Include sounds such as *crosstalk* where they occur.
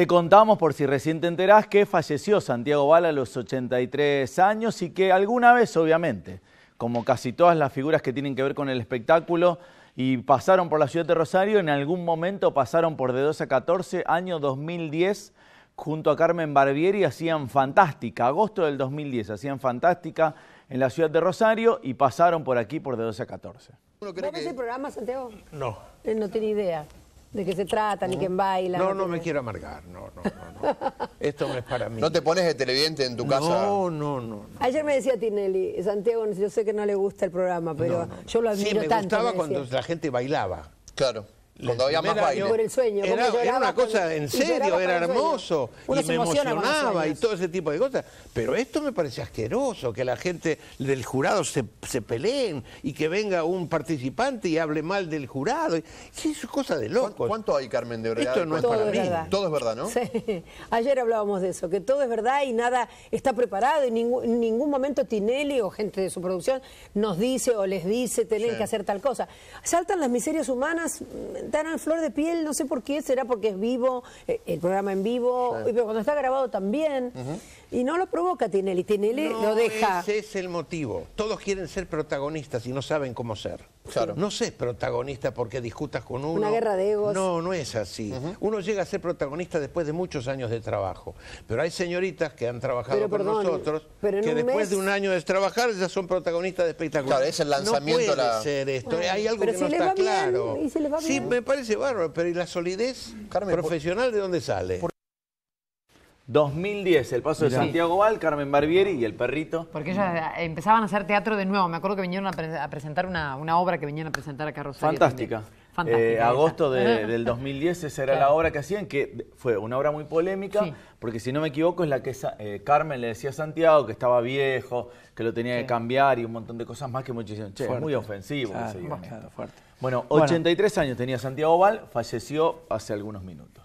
Te contamos, por si recién te enterás, que falleció Santiago Bala a los 83 años y que alguna vez, obviamente, como casi todas las figuras que tienen que ver con el espectáculo y pasaron por la ciudad de Rosario, en algún momento pasaron por de 12 a 14, año 2010, junto a Carmen Barbieri hacían Fantástica, agosto del 2010, hacían Fantástica en la ciudad de Rosario y pasaron por aquí por de 12 a 14. ¿Cómo ves el programa, Santiago? No. Eh, no tiene idea de qué se trata, ni quién baila. No, no, me quiero amargar, no, no, no, *laughs* Esto no es para mí. ¿No te pones de televidente en tu casa? No, no, no. Ayer me decía Tinelli, Santiago, yo sé que no le gusta el programa, pero yo lo admiro tanto. Sí, me gustaba cuando la gente bailaba. Claro cuando había más el sueño, era, una cosa en serio, era hermoso, y me emocionaba y todo ese tipo de cosas. Pero esto me parece asqueroso, que la gente del jurado se, peleen y que venga un participante y hable mal del jurado. Sí, es cosa de loco. ¿Cuánto hay, Carmen, de verdad? Esto no es todo para es Verdad. Todo es verdad, ¿no? Ayer hablábamos de eso, que todo es verdad y nada está preparado. Y en ningún momento Tinelli o gente de su producción nos dice o les dice, tener que hacer tal cosa. Saltan las miserias humanas tan flor de piel, no sé por qué, será porque es vivo, eh, el programa en vivo, pero cuando está grabado también. Y no lo provoca Tinelli, Tinelli lo deja. Ese es el motivo. Todos quieren ser protagonistas y no saben cómo ser. No sé protagonista porque discutas con uno. Una guerra de egos. No, no es así. Uno llega a ser protagonista después de muchos años de trabajo. Pero hay señoritas que han trabajado con nosotros que después de un año de trabajar ya son protagonistas de espectaculares. Claro, es el lanzamiento. No ser esto. hay algo que no está claro. sí, me parece bárbaro, pero ¿y la solidez profesional de dónde sale? 2010, el paso de Santiago Val, Carmen Barbieri y el perrito. Porque ellos eh, empezaban a hacer teatro de nuevo. Me acuerdo que vinieron a, presentar una, obra que venían a presentar a Carlos Fantástica. Fantástica. Eh, agosto de, del 2010, esa era la obra que hacían, que fue una obra muy polémica, porque si no me equivoco es la que eh, Carmen le decía a Santiago que estaba viejo, que lo tenía que cambiar y un montón de cosas más que muchísimo. muy ofensivo. bueno, fuerte. bueno, 83 años tenía Santiago Val, falleció hace algunos minutos.